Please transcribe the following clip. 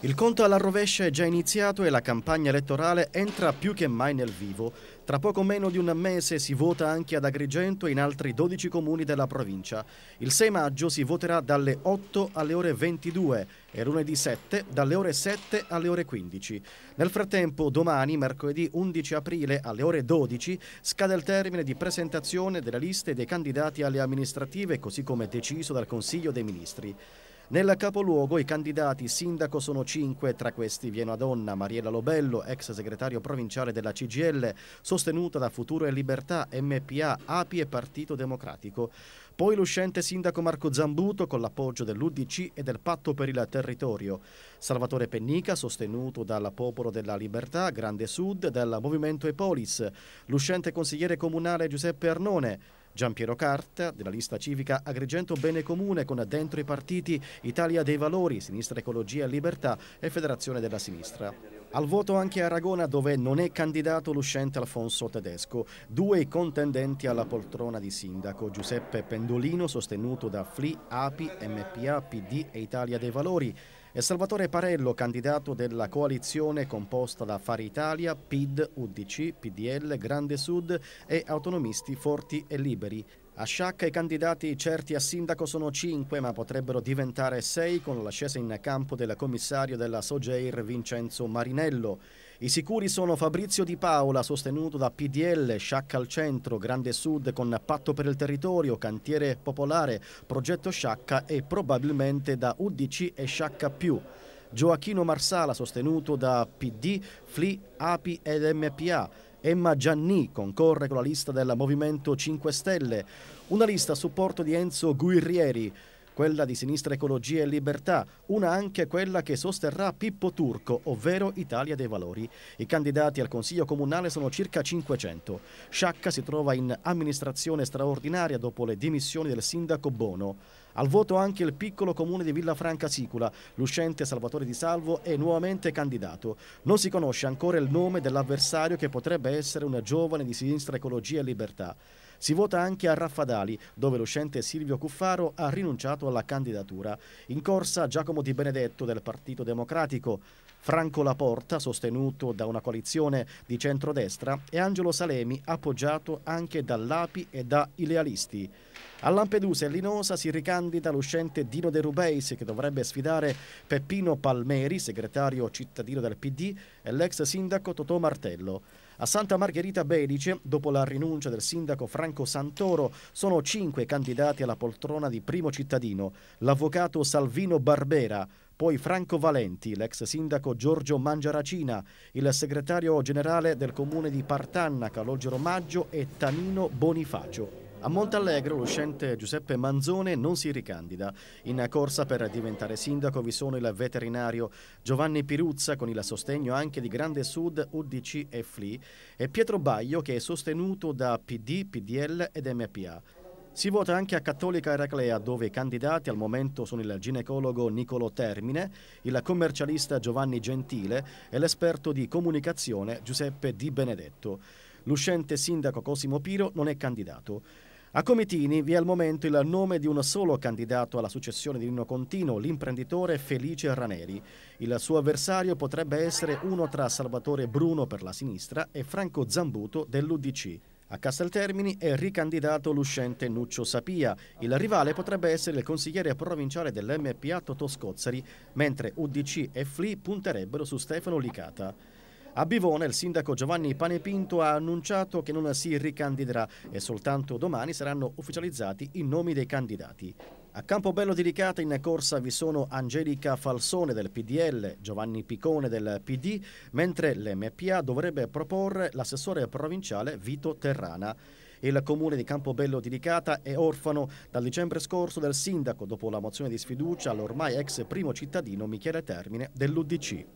Il conto alla rovescia è già iniziato e la campagna elettorale entra più che mai nel vivo. Tra poco meno di un mese si vota anche ad Agrigento e in altri 12 comuni della provincia. Il 6 maggio si voterà dalle 8 alle ore 22 e lunedì 7 dalle ore 7 alle ore 15. Nel frattempo domani, mercoledì 11 aprile alle ore 12, scade il termine di presentazione delle liste dei candidati alle amministrative così come deciso dal Consiglio dei Ministri. Nel capoluogo i candidati sindaco sono cinque, tra questi viene una donna, Mariella Lobello, ex segretario provinciale della CGL, sostenuta da Futuro e Libertà, MPA, API e Partito Democratico. Poi l'uscente sindaco Marco Zambuto con l'appoggio dell'UDC e del Patto per il Territorio. Salvatore Pennica, sostenuto dal Popolo della Libertà, Grande Sud, del Movimento Epolis. L'uscente consigliere comunale Giuseppe Arnone. Giampiero Carta, della lista civica Agrigento Bene Comune, con dentro i partiti Italia dei Valori, Sinistra Ecologia e Libertà e Federazione della Sinistra. Al voto anche Aragona dove non è candidato l'uscente Alfonso Tedesco, due i contendenti alla poltrona di sindaco, Giuseppe Pendolino sostenuto da FLI, API, MPA, PD e Italia dei Valori, e Salvatore Parello, candidato della coalizione composta da Fari Italia, PID, UDC, PDL, Grande Sud e autonomisti forti e liberi. A Sciacca i candidati certi a sindaco sono cinque, ma potrebbero diventare sei con l'ascesa in campo del commissario della Sogeir Vincenzo Marinello. I sicuri sono Fabrizio Di Paola, sostenuto da PDL, Sciacca al Centro, Grande Sud con Patto per il Territorio, Cantiere Popolare, Progetto Sciacca e probabilmente da UDC e Sciacca Più. Gioachino Marsala, sostenuto da PD, FLI, API ed MPA. Emma Gianni concorre con la lista del Movimento 5 Stelle, una lista a supporto di Enzo Guerrieri quella di Sinistra Ecologia e Libertà, una anche quella che sosterrà Pippo Turco, ovvero Italia dei Valori. I candidati al Consiglio Comunale sono circa 500. Sciacca si trova in amministrazione straordinaria dopo le dimissioni del sindaco Bono. Al voto anche il piccolo comune di Villafranca Sicula. L'uscente Salvatore Di Salvo è nuovamente candidato. Non si conosce ancora il nome dell'avversario che potrebbe essere una giovane di sinistra Ecologia e Libertà. Si vota anche a Raffadali, dove l'uscente Silvio Cuffaro ha rinunciato alla candidatura. In corsa Giacomo Di Benedetto del Partito Democratico. Franco Laporta, sostenuto da una coalizione di centrodestra, e Angelo Salemi, appoggiato anche dall'API e da Ilealisti. A Lampedusa e Linosa si ricandida l'uscente Dino De Rubeis che dovrebbe sfidare Peppino Palmeri, segretario cittadino del PD, e l'ex sindaco Totò Martello. A Santa Margherita Belice, dopo la rinuncia del sindaco Franco Santoro, sono cinque candidati alla poltrona di primo cittadino. L'avvocato Salvino Barbera, poi Franco Valenti, l'ex sindaco Giorgio Mangiaracina, il segretario generale del comune di Partanna, Calogero Maggio e Tanino Bonifacio. A Montallegro l'uscente Giuseppe Manzone non si ricandida. In corsa per diventare sindaco vi sono il veterinario Giovanni Piruzza con il sostegno anche di Grande Sud, UDC e FLI e Pietro Baglio che è sostenuto da PD, PDL ed MPA. Si vota anche a Cattolica Eraclea dove i candidati al momento sono il ginecologo Nicolo Termine, il commercialista Giovanni Gentile e l'esperto di comunicazione Giuseppe Di Benedetto. L'uscente sindaco Cosimo Piro non è candidato. A Comitini vi è al momento il nome di un solo candidato alla successione di Nino Contino, l'imprenditore Felice Raneri. Il suo avversario potrebbe essere uno tra Salvatore Bruno per la sinistra e Franco Zambuto dell'UDC. A Casteltermini è ricandidato l'uscente Nuccio Sapia. Il rivale potrebbe essere il consigliere provinciale dell'MPA Totò mentre UDC e FLI punterebbero su Stefano Licata. A Bivone il sindaco Giovanni Panepinto ha annunciato che non si ricandiderà e soltanto domani saranno ufficializzati i nomi dei candidati. A Campobello di Ricata in corsa vi sono Angelica Falsone del PDL, Giovanni Picone del PD, mentre l'MPA dovrebbe proporre l'assessore provinciale Vito Terrana. Il comune di Campobello di Ricata è orfano dal dicembre scorso del sindaco dopo la mozione di sfiducia all'ormai ex primo cittadino Michele Termine dell'Udc.